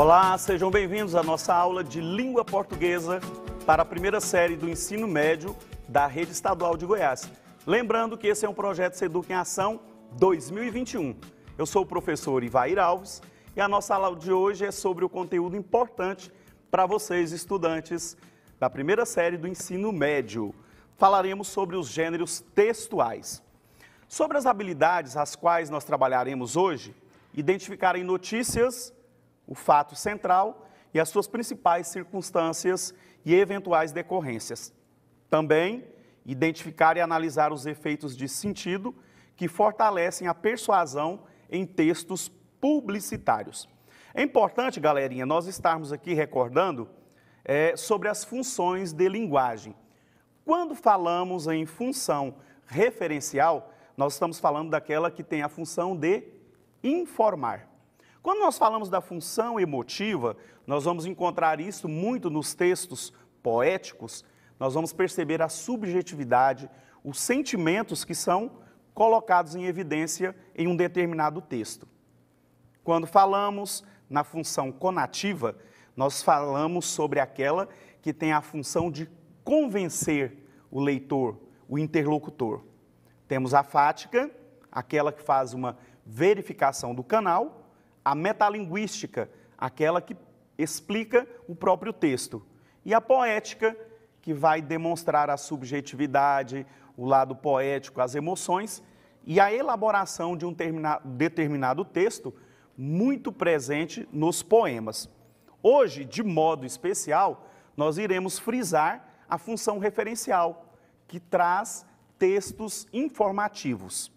Olá, sejam bem-vindos à nossa aula de língua portuguesa para a primeira série do ensino médio da Rede Estadual de Goiás. Lembrando que esse é um projeto Seduc em Ação 2021. Eu sou o professor Ivair Alves e a nossa aula de hoje é sobre o conteúdo importante para vocês, estudantes da primeira série do ensino médio. Falaremos sobre os gêneros textuais. Sobre as habilidades às quais nós trabalharemos hoje, identificarem notícias, o fato central e as suas principais circunstâncias e eventuais decorrências. Também identificar e analisar os efeitos de sentido que fortalecem a persuasão em textos publicitários. É importante, galerinha, nós estarmos aqui recordando é, sobre as funções de linguagem. Quando falamos em função referencial, nós estamos falando daquela que tem a função de informar. Quando nós falamos da função emotiva, nós vamos encontrar isso muito nos textos poéticos, nós vamos perceber a subjetividade, os sentimentos que são colocados em evidência em um determinado texto. Quando falamos na função conativa, nós falamos sobre aquela que tem a função de convencer o leitor, o interlocutor. Temos a fática, aquela que faz uma verificação do canal, a metalinguística, aquela que explica o próprio texto, e a poética, que vai demonstrar a subjetividade, o lado poético, as emoções, e a elaboração de um determinado texto muito presente nos poemas. Hoje, de modo especial, nós iremos frisar a função referencial, que traz textos informativos.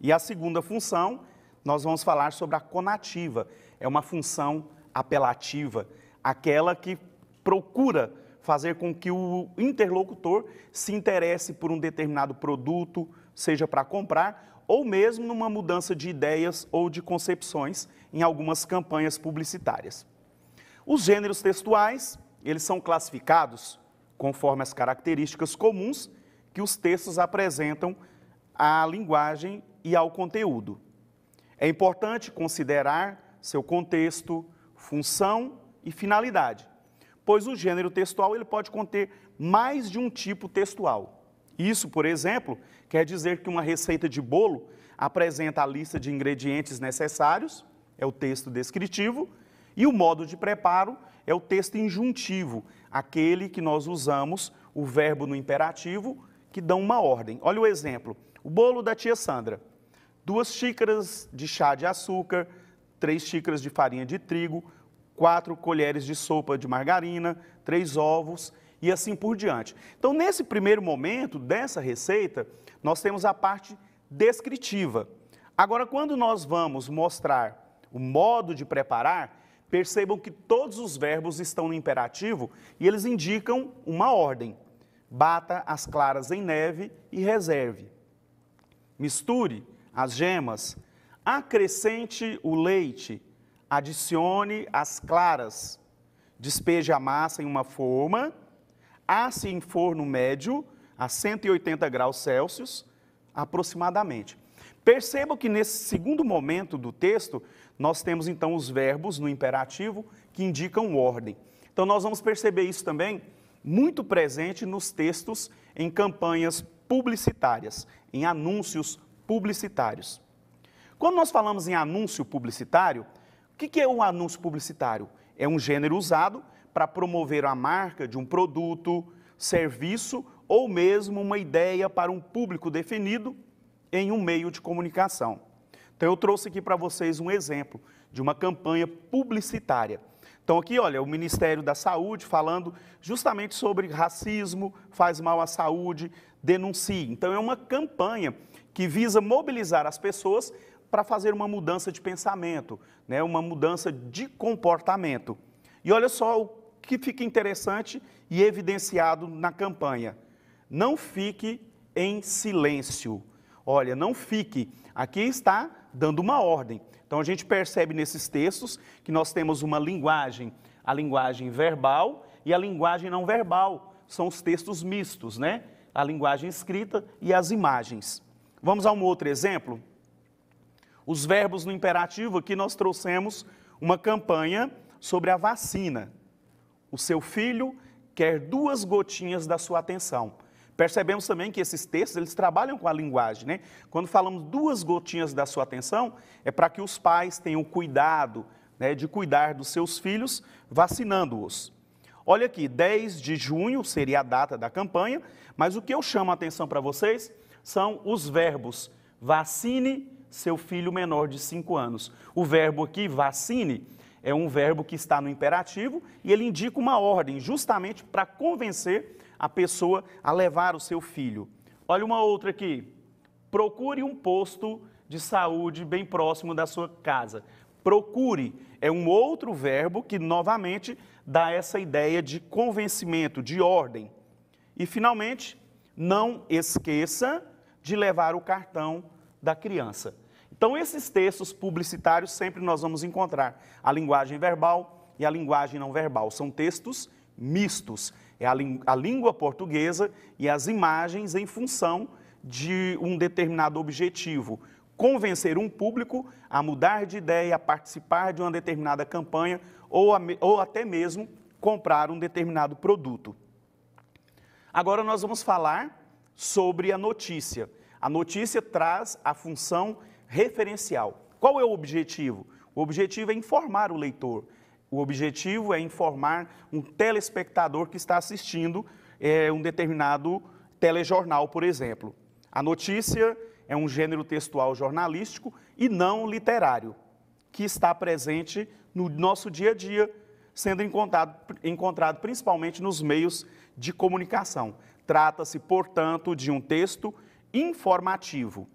E a segunda função nós vamos falar sobre a conativa. É uma função apelativa, aquela que procura fazer com que o interlocutor se interesse por um determinado produto, seja para comprar ou mesmo numa mudança de ideias ou de concepções em algumas campanhas publicitárias. Os gêneros textuais, eles são classificados conforme as características comuns que os textos apresentam à linguagem e ao conteúdo. É importante considerar seu contexto, função e finalidade, pois o gênero textual ele pode conter mais de um tipo textual. Isso, por exemplo, quer dizer que uma receita de bolo apresenta a lista de ingredientes necessários, é o texto descritivo, e o modo de preparo é o texto injuntivo, aquele que nós usamos o verbo no imperativo que dão uma ordem. Olha o exemplo: o bolo da tia Sandra duas xícaras de chá de açúcar, três xícaras de farinha de trigo, quatro colheres de sopa de margarina, três ovos e assim por diante. Então, nesse primeiro momento dessa receita, nós temos a parte descritiva. Agora, quando nós vamos mostrar o modo de preparar, percebam que todos os verbos estão no imperativo e eles indicam uma ordem. Bata as claras em neve e reserve. Misture as gemas, acrescente o leite, adicione as claras, despeje a massa em uma forma, asse em forno médio a 180 graus Celsius aproximadamente. Perceba que nesse segundo momento do texto, nós temos então os verbos no imperativo que indicam ordem. Então nós vamos perceber isso também muito presente nos textos em campanhas publicitárias, em anúncios publicitários. Quando nós falamos em anúncio publicitário, o que é um anúncio publicitário? É um gênero usado para promover a marca de um produto, serviço ou mesmo uma ideia para um público definido em um meio de comunicação. Então eu trouxe aqui para vocês um exemplo de uma campanha publicitária. Então aqui, olha, o Ministério da Saúde falando justamente sobre racismo, faz mal à saúde, denuncie. Então, é uma campanha que visa mobilizar as pessoas para fazer uma mudança de pensamento, né? uma mudança de comportamento. E olha só o que fica interessante e evidenciado na campanha. Não fique em silêncio. Olha, não fique. Aqui está dando uma ordem. Então a gente percebe nesses textos que nós temos uma linguagem, a linguagem verbal e a linguagem não verbal. São os textos mistos, né? a linguagem escrita e as imagens. Vamos a um outro exemplo? Os verbos no imperativo, aqui nós trouxemos uma campanha sobre a vacina. O seu filho quer duas gotinhas da sua atenção. Percebemos também que esses textos, eles trabalham com a linguagem, né? Quando falamos duas gotinhas da sua atenção, é para que os pais tenham cuidado né, de cuidar dos seus filhos vacinando-os. Olha aqui, 10 de junho seria a data da campanha, mas o que eu chamo a atenção para vocês são os verbos vacine seu filho menor de 5 anos. O verbo aqui, vacine, é um verbo que está no imperativo e ele indica uma ordem, justamente para convencer a pessoa a levar o seu filho. Olha uma outra aqui. Procure um posto de saúde bem próximo da sua casa. Procure é um outro verbo que novamente dá essa ideia de convencimento, de ordem. E, finalmente, não esqueça de levar o cartão da criança. Então, esses textos publicitários sempre nós vamos encontrar a linguagem verbal e a linguagem não verbal. São textos mistos. É a, a língua portuguesa e as imagens em função de um determinado objetivo, convencer um público a mudar de ideia, a participar de uma determinada campanha ou, a, ou até mesmo comprar um determinado produto. Agora nós vamos falar sobre a notícia. A notícia traz a função referencial. Qual é o objetivo? O objetivo é informar o leitor. O objetivo é informar um telespectador que está assistindo é, um determinado telejornal, por exemplo. A notícia é um gênero textual jornalístico e não literário, que está presente no nosso dia a dia, sendo encontrado, encontrado principalmente nos meios de comunicação. Trata-se, portanto, de um texto informativo.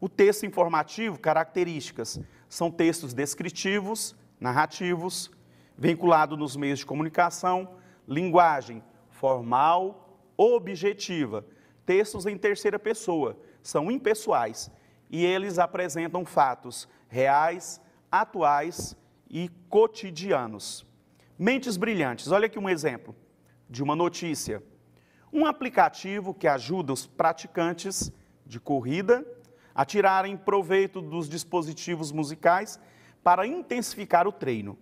O texto informativo, características, são textos descritivos, narrativos, vinculado nos meios de comunicação, linguagem formal, objetiva, textos em terceira pessoa, são impessoais e eles apresentam fatos reais, atuais e cotidianos. Mentes brilhantes. Olha aqui um exemplo de uma notícia. Um aplicativo que ajuda os praticantes de corrida a tirarem proveito dos dispositivos musicais para intensificar o treino.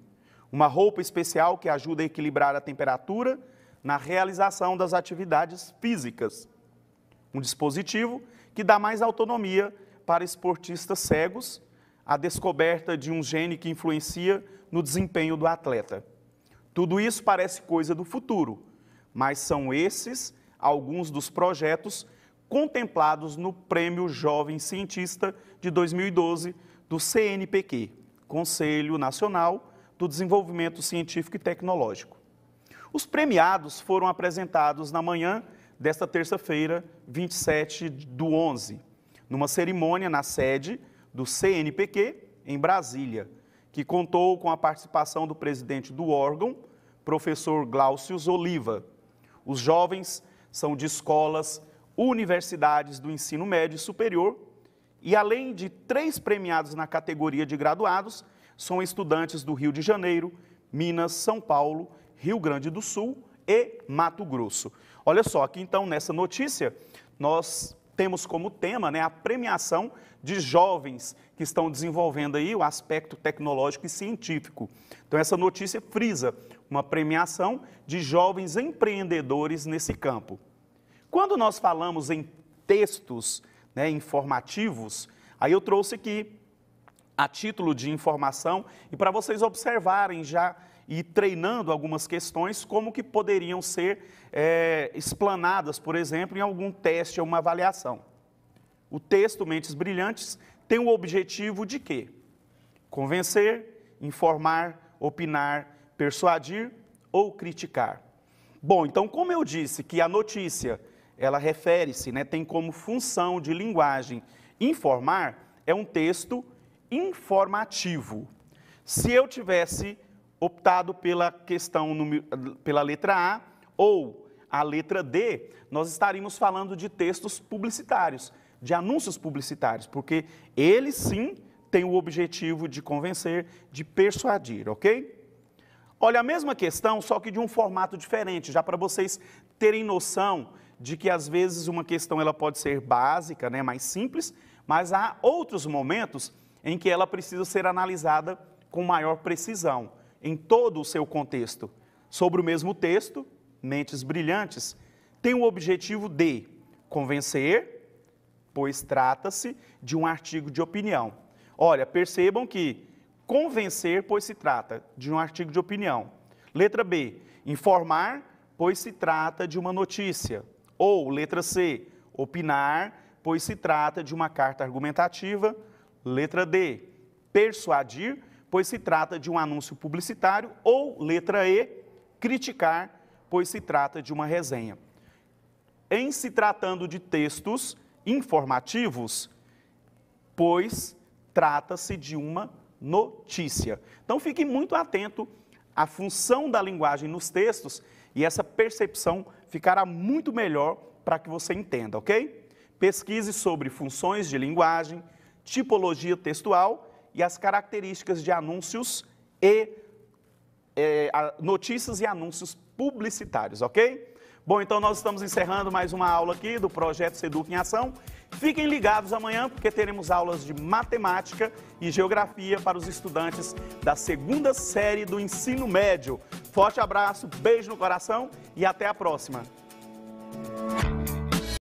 Uma roupa especial que ajuda a equilibrar a temperatura na realização das atividades físicas. Um dispositivo que dá mais autonomia para esportistas cegos, a descoberta de um gene que influencia no desempenho do atleta. Tudo isso parece coisa do futuro, mas são esses alguns dos projetos contemplados no Prêmio Jovem Cientista de 2012 do CNPq, Conselho Nacional do Desenvolvimento Científico e Tecnológico. Os premiados foram apresentados na manhã desta terça-feira, 27 do 11, numa cerimônia na sede do CNPq, em Brasília, que contou com a participação do presidente do órgão, professor Glaucio Oliva. Os jovens são de escolas, universidades do ensino médio e superior e, além de três premiados na categoria de graduados, são estudantes do Rio de Janeiro, Minas, São Paulo, Rio Grande do Sul e Mato Grosso. Olha só, aqui então nessa notícia, nós temos como tema né, a premiação de jovens que estão desenvolvendo aí o aspecto tecnológico e científico. Então essa notícia frisa uma premiação de jovens empreendedores nesse campo. Quando nós falamos em textos né, informativos, aí eu trouxe aqui a título de informação e para vocês observarem já e treinando algumas questões como que poderiam ser é, explanadas, por exemplo, em algum teste ou uma avaliação. O texto Mentes Brilhantes tem o objetivo de quê? Convencer, informar, opinar, persuadir ou criticar. Bom, então como eu disse que a notícia, ela refere-se, né, tem como função de linguagem informar, é um texto informativo. Se eu tivesse optado pela questão pela letra A ou a letra D, nós estaríamos falando de textos publicitários, de anúncios publicitários, porque eles sim têm o objetivo de convencer, de persuadir, ok? Olha, a mesma questão, só que de um formato diferente, já para vocês terem noção de que às vezes uma questão ela pode ser básica, né, mais simples, mas há outros momentos em que ela precisa ser analisada com maior precisão em todo o seu contexto. Sobre o mesmo texto, Mentes Brilhantes tem o objetivo de convencer, pois trata-se de um artigo de opinião. Olha, percebam que convencer, pois se trata de um artigo de opinião. Letra B, informar, pois se trata de uma notícia. Ou letra C, opinar, pois se trata de uma carta argumentativa. Letra D, persuadir, pois se trata de um anúncio publicitário, ou, letra E, criticar, pois se trata de uma resenha. Em se tratando de textos informativos, pois trata-se de uma notícia. Então fique muito atento à função da linguagem nos textos e essa percepção ficará muito melhor para que você entenda, ok? Pesquise sobre funções de linguagem, tipologia textual e as características de anúncios e é, notícias e anúncios publicitários, ok? Bom, então nós estamos encerrando mais uma aula aqui do projeto Seduc em Ação. Fiquem ligados amanhã, porque teremos aulas de matemática e geografia para os estudantes da segunda série do ensino médio. Forte abraço, beijo no coração e até a próxima.